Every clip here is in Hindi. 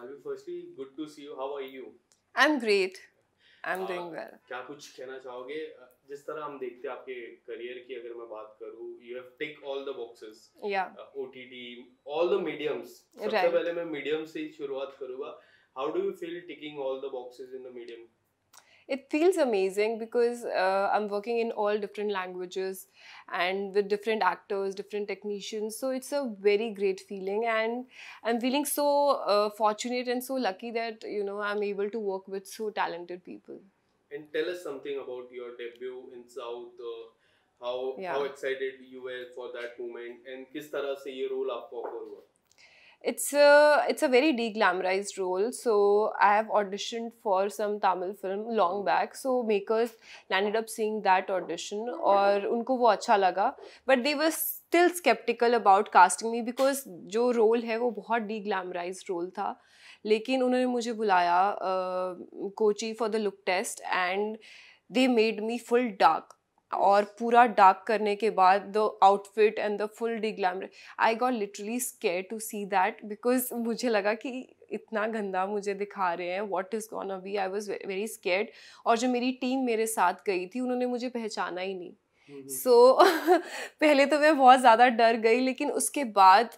Malvi firstly good to see you how are you I am great I am doing well क्या कुछ कहना चाहोगे जिस तरह हम देखते हैं आपके करियर की अगर मैं बात करूं you have tick all the boxes या ओटीटी ऑल द मीडियम्स सबसे पहले मैं मीडियम से ही शुरुआत करूंगा how do you feel ticking all the boxes in the medium it feels amazing because uh, I'm working in all different languages and with different actors, different technicians. So it's a very great feeling, and I'm feeling so uh, fortunate and so lucky that you know I'm able to work with so talented people. And tell us something about your debut in South. Uh, how yeah. how excited you were for that moment, and tarah se ye role आपको offer हुआ? it's a it's a very deglamorized role so i have auditioned for some tamil film long hmm. back so makers landed up seeing that audition or unko wo acha laga but they were still skeptical about casting me because जो role है वो बहुत deglamorized role था लेकिन उन्होंने मुझे बुलाया Kochi for the look test and they made me full dark. और पूरा डार्क करने के बाद the outfit and the full de glamour I got literally scared to see that because मुझे लगा कि इतना गंदा मुझे दिखा रहे हैं वॉट इज़ गॉन अवी आई वॉज वेरी स्केर्ड और जो मेरी टीम मेरे साथ गई थी उन्होंने मुझे पहचाना ही नहीं सो so, पहले तो मैं बहुत ज़्यादा डर गई लेकिन उसके बाद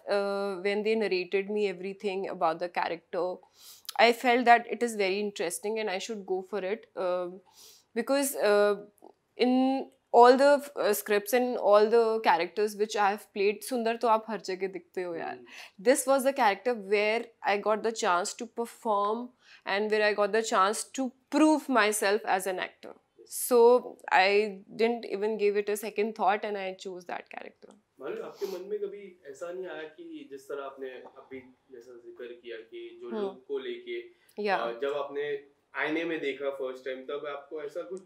when they narrated me everything about the character I felt that it is very interesting and I should go for it because in all the script and all the characters which I have played सुंदर तो आप हर जगह दिखते हो यार this was the character where I got the chance to perform and where I got the chance to prove myself as an actor so I didn't even give it a second thought and I choose that character आपके मन में कभी ऐसा नहीं आया कि जिस तरह आपने अभी जैसा जिक्र किया कि जो hmm. लोग को लेके जब आपने आईने में देखा फर्स्ट टाइम तब आपको ऐसा कुछ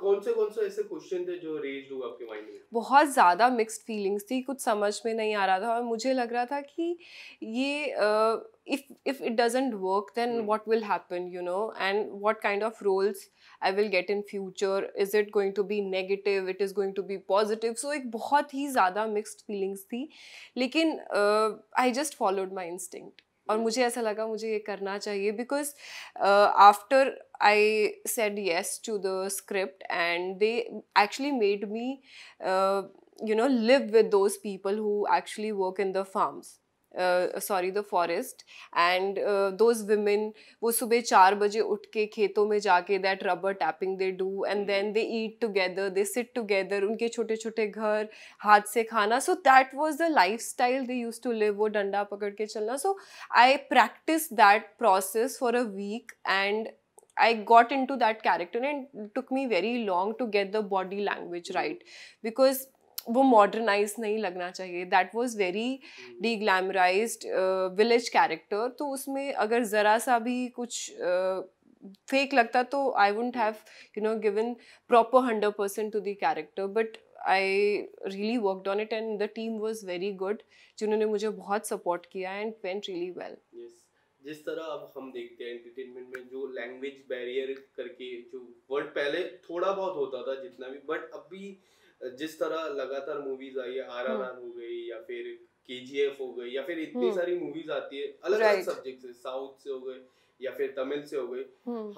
कौन से कौन से ऐसे क्वेश्चन थे जो रेज हुआ आपके माइंड में बहुत ज़्यादा मिक्स्ड फीलिंग्स थी कुछ समझ में नहीं आ रहा था और मुझे लग रहा था कि ये if if it doesn't work then what will happen you know and what kind of roles I will get in future is it going to be negative it is going to be positive so एक बहुत ही ज़्यादा मिक्सड फीलिंग्स थी लेकिन I just followed my instinct और मुझे ऐसा लगा मुझे ये करना चाहिए because after I said yes to the script and they actually made me you know live with those people who actually work in the farms sorry the forest and those women वो सुबह चार बजे उठ के खेतों में जाके that rubber tapping they do and then they eat together they sit together उनके छोटे छोटे घर हाथ से खाना so that was the lifestyle they use to live वो डंडा पकड़ के चलना so I practise that process for a week and I got into that character and it took me very long to get the body language hmm. right because वो मॉडर्नाइज नहीं लगना चाहिए that was very de glamorise village character तो उसमें अगर ज़रा सा भी कुछ फेक uh, लगता तो I wouldn't have you know given proper hundred percent to the character but I really worked on it and the team was very good जिन्होंने मुझे बहुत सपोर्ट किया एंड वेंट रियली वेल जिस तरह अब हम देखते हैं एंटरटेनमेंट में जो लैंग्वेज बैरियर करके जो वर्ड पहले थोड़ा बहुत होता था जितना भी बट अभी जिस तरह लगातार मूवीज आई है आर आर आर हाँ। हो गई या फिर के जी एफ हो गई या फिर इतनी हाँ। सारी मूवीज आती है अलग अलग सब्जेक्ट से साउथ से हो गए या फिर तमिल से हो गए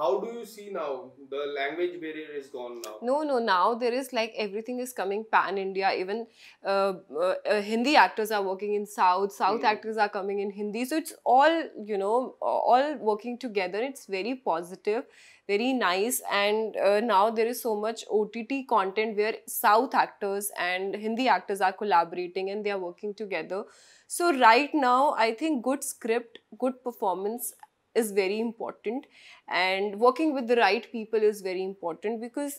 how do you see now the language barrier is gone now no no now there is like everything is coming pan India even Hindi actors are working in south south actors are coming in Hindi so it's all you know all working together it's very positive very nice and uh, now there is so much ott content where south actors and hindi actors are collaborating and they are working together so right now i think good script good performance is very important and working with the right people is very important because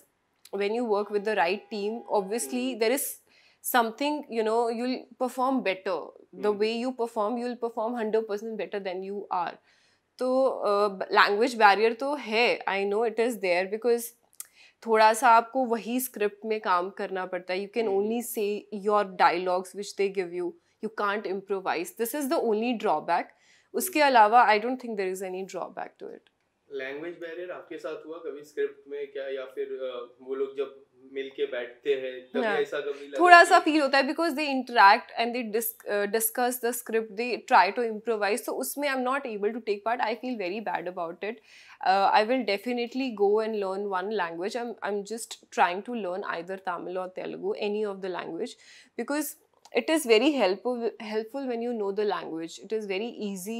when you work with the right team obviously hmm. there is something you know you'll perform better the hmm. way you perform you'll perform 100% better than you are तो लैंग्वेज uh, बैरियर तो है I know it is there because थोड़ा सा आपको वही स्क्रिप्ट में काम करना पड़ता है you can only say your dialogues which they give you you can't improvise this is the only drawback उसके हम्म। अलावा I don't think there is any drawback to it language barrier आपके साथ हुआ कभी स्क्रिप्ट में क्या या फिर वो लोग जब मिलके बैठते हैं तब yeah. ऐसा कभी लगा थोड़ा सा फील होता है because they interact and they discuss the script they try to improvise तो उसमें I am not able to take part I feel very bad about it I will definitely go and learn one language I I am just trying to learn either Tamil और Telugu any of the language because it is very helpful helpful when you know the language it is very easy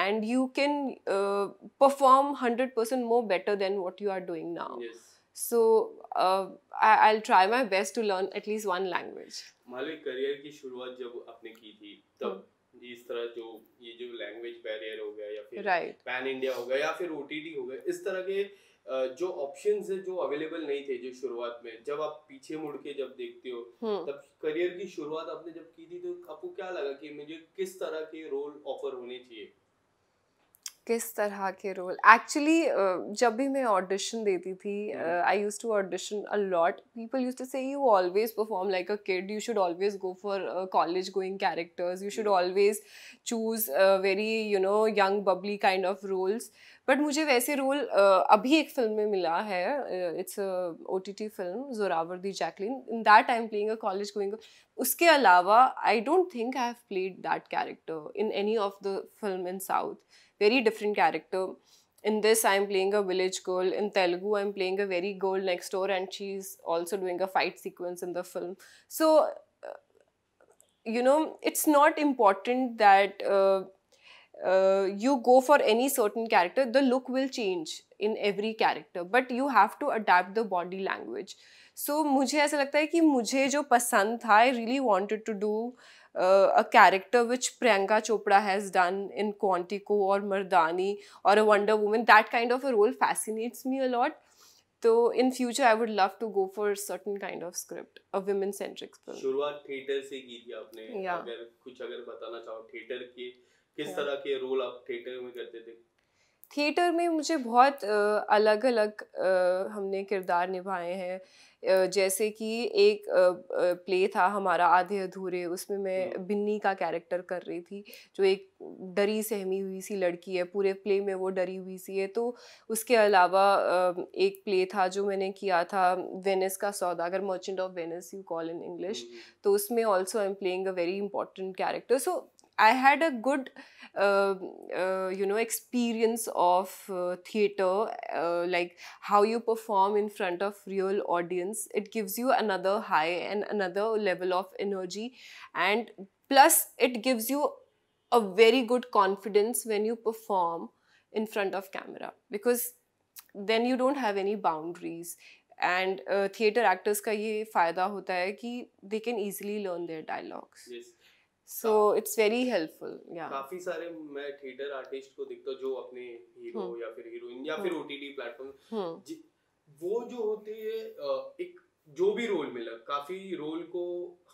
and you can uh, perform 100% more better than what you are doing now yes So uh, I, I'll try my best to learn at least one language. Malvi career की शुरुआत जब आपने की थी तब हाँ। इस तरह जो ये जो लैंग्वेज बैरियर हो गया या फिर right. पैन इंडिया हो गया या फिर ओटीटी हो गया इस तरह के जो ऑप्शन है जो अवेलेबल नहीं थे जो शुरुआत में जब आप पीछे मुड़ के जब देखते हो हम्म। तब करियर की शुरुआत आपने जब की थी तो आपको क्या लगा कि मुझे किस तरह के रोल ऑफर होने चाहिए किस तरह के रोल एक्चुअली uh, जब भी मैं ऑडिशन देती थी I use to audition a lot people use to say you always perform like a kid you should always go for college going characters you should always choose very you know young bubbly kind of roles but मुझे वैसे रोल uh, अभी एक फिल्म में मिला है it's O T T film Zorawar the Jacqueline in that time playing a college going उसके अलावा I don't think I have played that character in any of the film in south very different character. In this, I'm playing a village girl. In Telugu, I'm playing a very girl next door, and she's also doing a fight sequence in the film. So, uh, you know, it's not important that. Uh, uh, you go for any certain character, the look will change in every character, but you have to adapt the body language. So so, मुझे ऐसा लगता है कि मुझे जो पसंद था I really wanted to do a character which Priyanka Chopra has done in Quantico और मर्दानी और a Wonder Woman that kind of a role fascinates me a lot तो in future I would love to go for certain kind of script a woman centric film शुरुआत थिएटर से की थी आपने yeah. अगर कुछ अगर बताना चाहो थिएटर के किस yeah. तरह के रोल आप थिएटर में करते थे थिएटर में मुझे बहुत अलग अलग हमने किरदार निभाए हैं जैसे कि एक प्ले था हमारा आधे अधूरे उसमें मैं हम्म। बिन्नी का कैरेक्टर कर रही थी जो एक डरी सहमी हुई सी लड़की है पूरे प्ले में वो डरी हुई सी है तो उसके अलावा एक प्ले था जो मैंने किया था वेनिस का सौदागर Merchant of Venice you call in English तो उसमें also I am playing a very important character so I had a good, uh, uh, you know, experience of uh, theater, uh, like how you perform in front of real audience. It gives you another high and another level of energy, and plus it gives you a very good confidence when you perform in front of camera because then you don't have any boundaries. And uh, theatre actors का ये फ़ायदा होता है कि they can easily learn their dialogues so it's very helpful या काफी सारे मैं थिएटर आर्टिस्ट को देखता हूँ जो अपने हीरो हम्म। hmm. या फिर हीरोइन या hmm. फिर ओटीटी प्लेटफॉर्म hmm. वो जो होते हैं एक जो भी रोल मिला काफी रोल को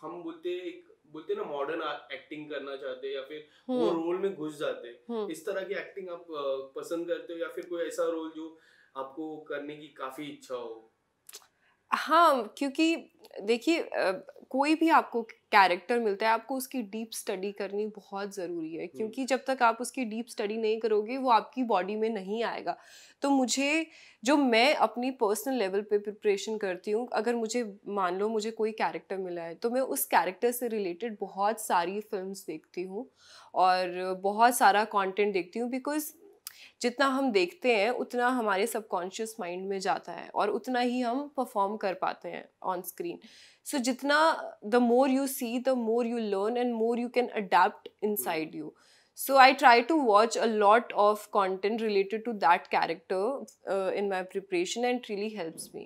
हम बोलते हैं एक बोलते हैं ना मॉडर्न एक्टिंग करना चाहते हैं या फिर वो रोल हम्म। में घुस जाते हैं हम्म। इस तरह की एक्टिंग आप पसंद करते हो या फिर कोई ऐसा रोल जो आपको करने की काफी इच्छा हो हाँ क्योंकि देखिए कोई भी आपको कैरेक्टर मिलता है आपको उसकी डीप स्टडी करनी बहुत ज़रूरी है क्योंकि जब तक आप उसकी डीप स्टडी नहीं करोगे वो आपकी बॉडी में नहीं आएगा तो मुझे जो मैं अपनी पर्सनल लेवल पे प्रिपरेशन करती हूँ अगर मुझे मान लो मुझे कोई कैरेक्टर मिला है तो मैं उस कैरेक्टर से रिलेटेड बहुत सारी फिल्म देखती हूँ और बहुत सारा कॉन्टेंट देखती हूँ बिकॉज जितना हम देखते हैं उतना हमारे सबकॉन्शियस माइंड में जाता है और उतना ही हम परफॉर्म कर पाते हैं ऑन स्क्रीन सो जितना the more you see the more you learn and more you can adapt inside you so I try to watch a lot of content related to that character in my preparation and really it me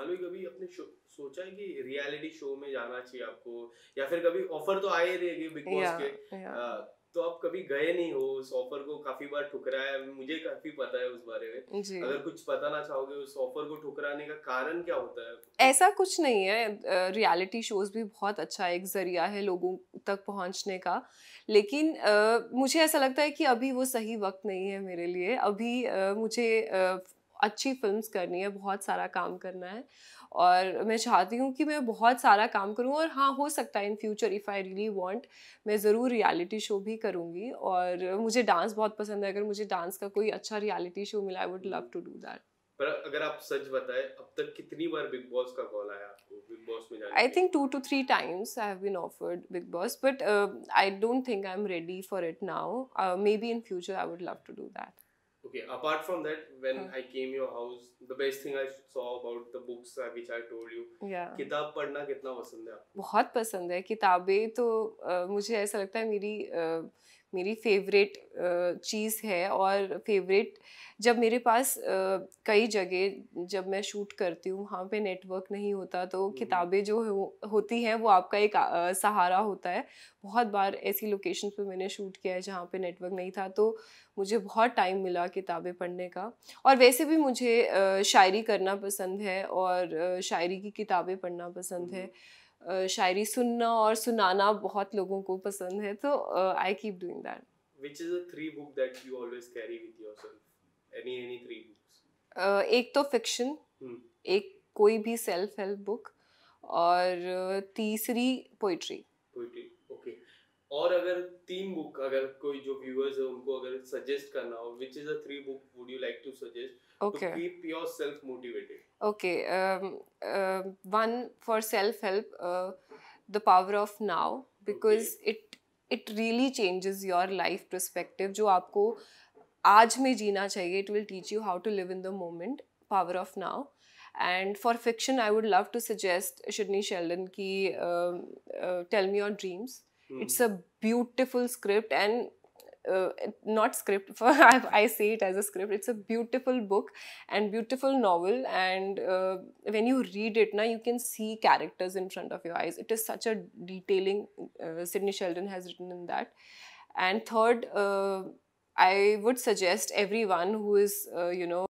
कभी अपने सोचा है कि रियलिटी शो में जाना चाहिए आपको या फिर कभी ऑफर तो आए रहेगी बिग बॉस के तो आप कभी गए नहीं हो उस ऑफर को काफी बार ठुकराया मुझे काफी पता है उस बारे में अगर कुछ पता ना चाहोगे उस ऑफर को ठुकराने का कारण क्या होता है ऐसा कुछ नहीं है रियलिटी शोज भी बहुत अच्छा एक जरिया है लोगों तक पहुंचने का लेकिन आ, मुझे ऐसा लगता है कि अभी वो सही वक्त नहीं है मेरे लिए अभी आ, मुझे आ, अच्छी फिल्म्स करनी है बहुत सारा काम करना है और मैं चाहती हूँ कि मैं बहुत सारा काम करूँ और हाँ हो सकता है in future if I really want मैं ज़रूर रियलिटी शो भी करूँगी और मुझे डांस बहुत पसंद है अगर मुझे डांस का कोई अच्छा रियलिटी शो मिला I would love to do that पर अगर आप सच बताएं अब तक कितनी बार बिग बॉस का कॉल आया आपको बिग बॉस में जाने I think two two three times I have been offered Bigg Boss but I don't think I am ready for it now maybe in future I would love to do that okay apart from that when hmm. i came your house the best thing i saw about the books uh, which i told you yeah. kitab padhna kitna pasand hai aapko bahut pasand hai kitabe to uh, mujhe aisa lagta hai meri uh, मेरी फेवरेट चीज़ है और फेवरेट जब मेरे पास कई जगह जब मैं शूट करती हूँ वहाँ पे नेटवर्क नहीं होता तो किताबें जो हो, होती हैं वो आपका एक सहारा होता है बहुत बार ऐसी लोकेशन पे मैंने शूट किया है जहाँ पे नेटवर्क नहीं था तो मुझे बहुत टाइम मिला किताबें पढ़ने का और वैसे भी मुझे शायरी करना पसंद है और शायरी की किताबें पढ़ना पसंद है शायरी सुनना और सुनाना बहुत लोगों को पसंद है तो I keep doing that which is a three book that you always carry with yourself any any three books एक तो फिक्शन हम्म। hmm. एक कोई भी सेल्फ हेल्प बुक और तीसरी पोएट्री पोएट्री ओके और अगर तीन बुक अगर कोई जो व्यूअर्स है उनको अगर सजेस्ट करना हो which is a three book would you like to suggest to keep yourself motivated okay uh, one for self help uh, the power of now because okay. it it really changes your life perspective Jo आपको aaj में जीना chahiye, it will teach you how to live in the moment power of now and for fiction I would love to suggest Shidney Sheldon ki uh, uh, tell me your dreams mm. it's a beautiful script and uh, not script for I, say it as a script it's a beautiful book and beautiful novel and uh, when you read it now you can see characters in front of your eyes it is such a detailing uh, sydney sheldon has written in that and third uh, i would suggest everyone who is uh, you know